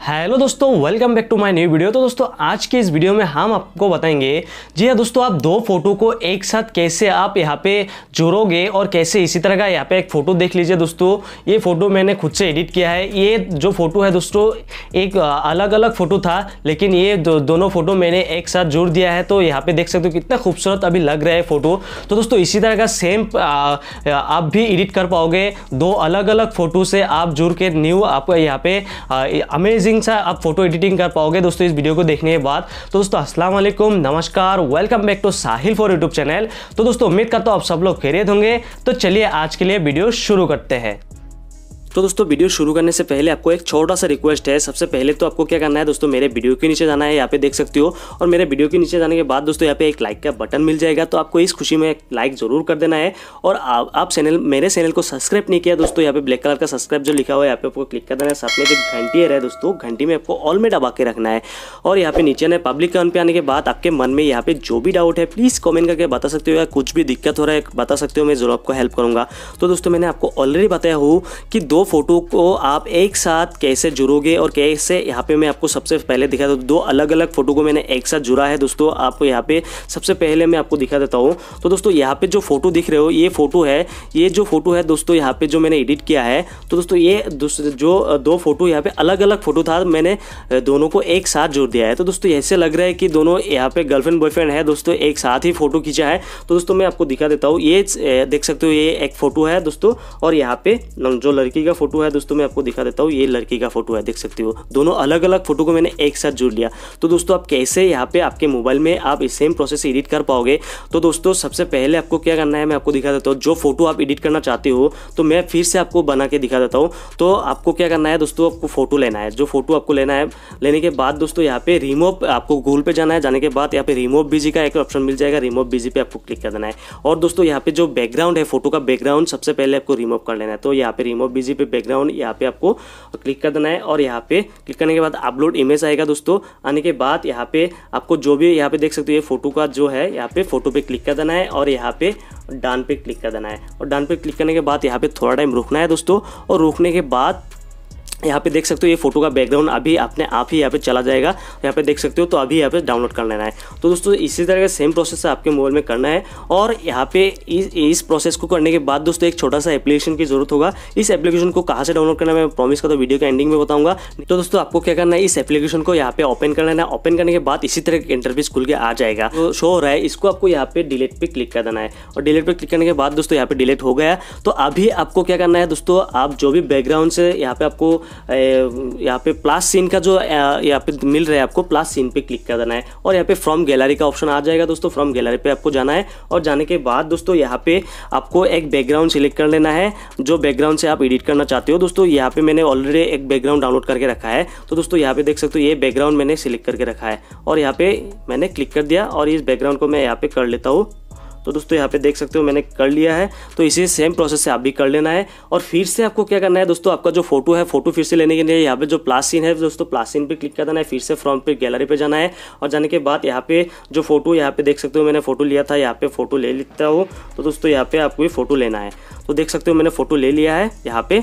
hello दोस्तों welcome back to my new video तो दोस्तों आज के इस वीडियो में हम आपको बताएंगे जी हाँ दोस्तों आप दो फोटो को एक साथ कैसे आप यहाँ पे जोड़ोगे और कैसे इसी तरह का यहाँ पे एक फ़ोटो देख लीजिए दोस्तों ये फ़ोटो मैंने खुद से एडिट किया है ये जो फ़ोटो है दोस्तों एक अलग अलग फ़ोटो था लेकिन ये दो, दोनों फ़ोटो मैंने एक साथ जोड़ दिया है तो यहाँ पर देख सकते हो कितना खूबसूरत अभी लग रहा है फ़ोटो तो दोस्तों इसी तरह का सेम आप भी एडिट कर पाओगे दो अलग अलग फ़ोटो से आप जुड़ के न्यू आप यहाँ पे अमेज अमेजिंग सा आप फोटो एडिटिंग कर पाओगे दोस्तों इस वीडियो को देखने के बाद तो दोस्तों अस्सलाम वालेकुम नमस्कार welcome back to Sahil for YouTube channel तो दोस्तों उम्मीद करता हूँ आप सब लोग खैरियत होंगे तो चलिए आज के लिए वीडियो शुरू करते हैं तो दोस्तों वीडियो शुरू करने से पहले आपको एक छोटा सा रिक्वेस्ट है सबसे पहले तो आपको क्या करना है दोस्तों मेरे वीडियो के नीचे जाना है यहाँ पे देख सकते हो और मेरे वीडियो के नीचे जाने के बाद दोस्तों यहाँ पे एक लाइक का बटन मिल जाएगा तो आपको इस खुशी में एक लाइक जरूर कर देना है और आप चैनल मेरे चैनल को सब्सक्राइब नहीं किया दोस्तों यहाँ पे ब्लैक कलर का सब्सक्राइब जो लिखा हुआ है यहाँ पे आपको क्लिक कर देना है साथ में जो घंटी है दोस्तों घंटी में आपको ऑल में डबा के रखना है और यहाँ पे नीचे ना पब्लिक अकाउंट पे आने के बाद आपके मन में यहाँ पे जो भी डाउट है प्लीज़ कॉमेंट करके बता सकते हो या कुछ भी दिक्कत हो रहा है बता सकते हो मैं जरूर आपको हेल्प करूँगा तो दोस्तों मैंने आपको ऑलरेडी बताया हूँ कि दो फोटो को आप एक साथ कैसे जुड़ोगे और कैसे यहाँ पे मैं आपको सबसे पहले दिखा देता दो अलग अलग फोटो को मैंने एक साथ जुड़ा है दोस्तों आपको यहाँ पे सबसे पहले मैं आपको दिखा देता हूँ तो दोस्तों यहाँ पे जो फोटो दिख रहे हो ये फोटो है ये जो फोटो है दोस्तों यहाँ पे जो मैंने एडिट किया है तो दोस्तों ये जो दो फोटो यहाँ पे अलग अलग फोटो था मैंने दोनों को एक साथ जोड़ दिया है तो दोस्तों ऐसे लग रहा है कि दोनों यहाँ पे गर्लफ्रेंड बॉयफ्रेंड है दोस्तों एक साथ ही फोटो खींचा है तो दोस्तों मैं आपको दिखा देता हूँ ये देख सकते हो ये एक फोटो है दोस्तों और यहाँ पे जो लड़की का का फोटो है दोस्तों मैं आपको दिखा देता हूँ ये लड़की का फोटो है देख सकते हो दोनों अलग अलग फोटो को मैंने एक साथ जोड़ लिया तो दोस्तों आप कैसे यहाँ पे आपके मोबाइल में आप सेम प्रोसेस एडिट कर पाओगे तो दोस्तों सबसे पहले आपको क्या करना है मैं आपको दिखा देता हूँ जो फोटो आप एडिट करना चाहते हो तो मैं फिर से आपको बना के दिखा देता हूँ तो आपको क्या करना है दोस्तों आपको फोटो लेना है जो फोटो आपको लेना है लेने के बाद दोस्तों यहाँ पे रिमोव आपको गूगल पे जाना है जाने के बाद यहाँ पे रिमोव बीजी का एक ऑप्शन मिल जाएगा रिमोव बीजी पे आपको क्लिक कर देना है और दोस्तों यहाँ पे जो बैकग्राउंड है फोटो का बैकग्राउंड सबसे पहले आपको रिमोव कर लेना है तो यहाँ पे रिमोव बीजी पे बैकग्राउंड यहाँ पे आपको क्लिक कर देना है और यहाँ पे क्लिक करने के बाद अपलोड इमेज आएगा दोस्तों आने के बाद यहाँ पे आपको जो भी यहाँ पे देख सकते हो ये फोटो का जो है यहाँ पे फोटो पे क्लिक कर देना है और यहाँ पे डान पे क्लिक कर देना है और डान पे क्लिक करने के बाद यहाँ पे थोड़ा टाइम रुकना है दोस्तों और रुकने के बाद यहाँ पे देख सकते हो ये फोटो का बैकग्राउंड अभी अपने आप ही यहाँ पे चला जाएगा यहाँ पे देख सकते हो तो अभी यहाँ पे डाउनलोड कर लेना है तो दोस्तों इसी तरह का सेम प्रोसेस आपके मोबाइल में करना है और यहाँ पे इस इस प्रोसेस को करने के बाद दोस्तों एक छोटा सा एप्लीकेशन की जरूरत होगा इस एप्लीकेशन को कहाँ से डाउनलोड करना है मैं प्रॉमिस करता हूँ वीडियो के एंडिंग में बताऊंगा तो दोस्तों आपको क्या करना है इस एप्लीकेशन को यहाँ पे ओपन कर लेना है ओपन करने के बाद इसी तरह का इंटरव्यू खुल के आ जाएगा तो शो हो रहा है इसको आपको यहाँ पे डिलीट पर क्लिक कर देना है और डिलीट पर क्लिक करने के बाद दोस्तों यहाँ पे डिलीट हो गया तो अभी आपको क्या करना है दोस्तों आप जो भी बैकग्राउंड से यहाँ पे आपको यहाँ पे प्लास सीन का जो यहाँ पे मिल रहा है आपको प्लास सीन पे क्लिक कर देना है और यहाँ पे फ्रॉम गैलरी का ऑप्शन आ जाएगा दोस्तों फ्रॉम गैलरी पे आपको जाना है और जाने के बाद दोस्तों यहाँ पे आपको एक बैकग्राउंड सिलेक्ट कर लेना है जो बैकग्राउंड से आप एडिट करना चाहते हो दोस्तों यहाँ पे मैंने ऑलरेडी एक बैकग्राउंड डाउनलोड करके रखा है तो दोस्तों यहाँ पे देख सकते हो ये बैकग्राउंड मैंने सिलेक्ट करके रखा है और यहाँ पे मैंने क्लिक कर दिया और इस बैकग्राउंड को मैं यहाँ पे कर लेता हूँ तो दोस्तों यहाँ पे देख सकते हो मैंने कर लिया है तो इसी सेम प्रोसेस से आप भी कर लेना है और फिर से आपको क्या करना है दोस्तों आपका जो फोटो है फोटो फिर से लेने के लिए यहाँ पे जो प्लास सीन है दोस्तों प्लास सीन पर क्लिक कर देना है फिर से फ्रॉम पे गैलरी पे जाना है और जाने के बाद यहाँ पे जो फोटो यहाँ पे देख सकते हो मैंने फोटो लिया था यहाँ पे फोटो ले लेता हूँ तो दोस्तों यहाँ पे आपको भी फोटो लेना है तो देख सकते हो मैंने फोटो ले लिया है यहाँ पे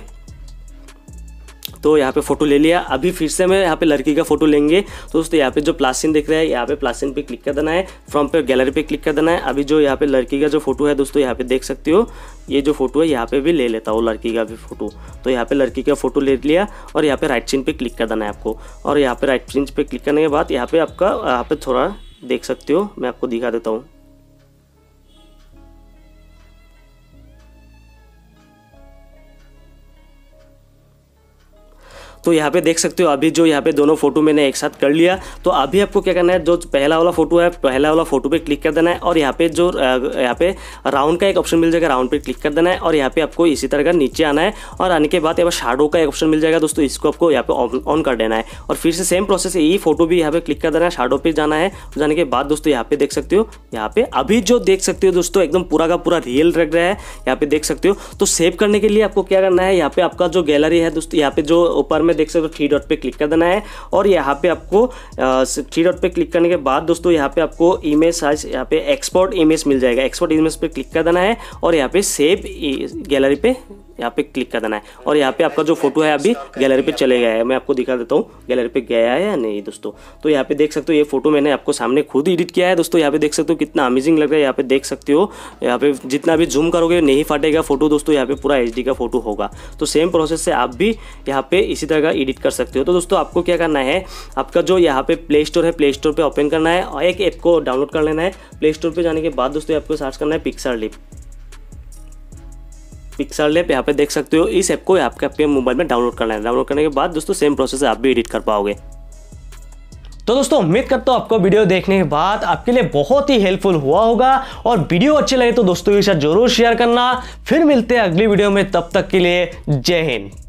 तो यहाँ पे फोटो ले लिया अभी फिर से मैं यहाँ पे लड़की का फोटो लेंगे तो दोस्तों यहाँ पे जो प्लास्टिन दिख रहा है यहाँ पे प्लास्टिन पे क्लिक कर देना है फ्रॉम पे गैलरी पे क्लिक कर देना है अभी जो यहाँ पे लड़की का जो फोटो है दोस्तों यहाँ पे देख सकते हो ये जो फोटो है यहाँ पे भी ले लेता हूँ लड़की का भी फोटो तो यहाँ पे लड़की का फोटो ले लिया और यहाँ पे राइट चिन पे क्लिक कर देना है आपको और यहाँ पे राइट चिन पे क्लिक करने के बाद यहाँ पे आपका यहाँ पे थोड़ा देख सकते हो मैं आपको दिखा देता हूँ तो यहाँ पे देख सकते हो अभी जो यहाँ पे दोनों फोटो मैंने एक साथ कर लिया तो अभी आपको क्या करना है जो पहला वाला फोटो है पहला वाला फोटो पे क्लिक कर देना है और यहाँ पे जो यहाँ पे राउंड का एक ऑप्शन मिल जाएगा राउंड पे क्लिक कर देना है और यहाँ पे आपको इसी तरह का नीचे आना है और आने के बाद यहाँ पर शाडो का एक ऑप्शन मिल जाएगा दोस्तों इसको आपको यहाँ पे ऑन कर देना है और फिर से सेम प्रोसेस यही फोटो भी यहाँ पे क्लिक कर देना है शाडो पे जाना है जाने के बाद दोस्तों यहाँ पे देख सकते हो यहाँ पे अभी जो देख सकते हो दोस्तों एकदम पूरा का पूरा रियल लग रहा है यहाँ पे देख सकते हो तो सेव करने के लिए आपको क्या करना है यहाँ पे आपका जो गैलरी है दोस्तों यहाँ पे जो ऊपर में देख सकते हो थ्री डॉट पे क्लिक कर देना है और यहाँ पे आपको थ्री डॉट पे क्लिक करने के बाद दोस्तों यहाँ पे आपको इमेज साइज यहाँ पे एक्सपोर्ट इमेज मिल जाएगा एक्सपोर्ट इमेज पे क्लिक कर देना है और यहाँ पे सेव गैलरी पे यहाँ पे क्लिक कर देना है और यहाँ पे आपका जो फोटो है अभी गैलरी पे चले गया है मैं आपको दिखा देता हूँ गैलरी पे गया है या नहीं दोस्तों तो यहाँ पे देख सकते हो ये फोटो मैंने आपको सामने खुद एडिट किया है दोस्तों यहाँ पे देख सकते हो कितना अमेजिंग लग रहा है यहाँ पे देख सकते हो यहाँ पे जितना भी जूम करोगे नहीं फटेगा फोटो दोस्तों यहाँ पे पूरा एच का फोटो होगा तो सेम प्रोसेस से आप भी यहाँ पे इसी तरह का एडिट कर सकते हो तो दोस्तों आपको क्या करना है आपका जो यहाँ पे प्ले स्टोर है प्ले स्टोर पर ओपन करना है और एक ऐप को डाउनलोड कर लेना है प्ले स्टोर पर जाने के बाद दोस्तों आपको सर्च करना है पिक्सर लिप पिक्सल ऐप यहाँ पे देख सकते हो इस ऐप को आपके आपके मोबाइल में डाउनलोड करना है डाउनलोड करने के बाद दोस्तों सेम प्रोसेस आप भी एडिट कर पाओगे तो दोस्तों उम्मीद करता हूँ आपको वीडियो देखने के बाद आपके लिए बहुत ही हेल्पफुल हुआ होगा और वीडियो अच्छे लगे तो दोस्तों के साथ जरूर शेयर करना फिर मिलते हैं अगली वीडियो में तब तक के लिए जय हिंद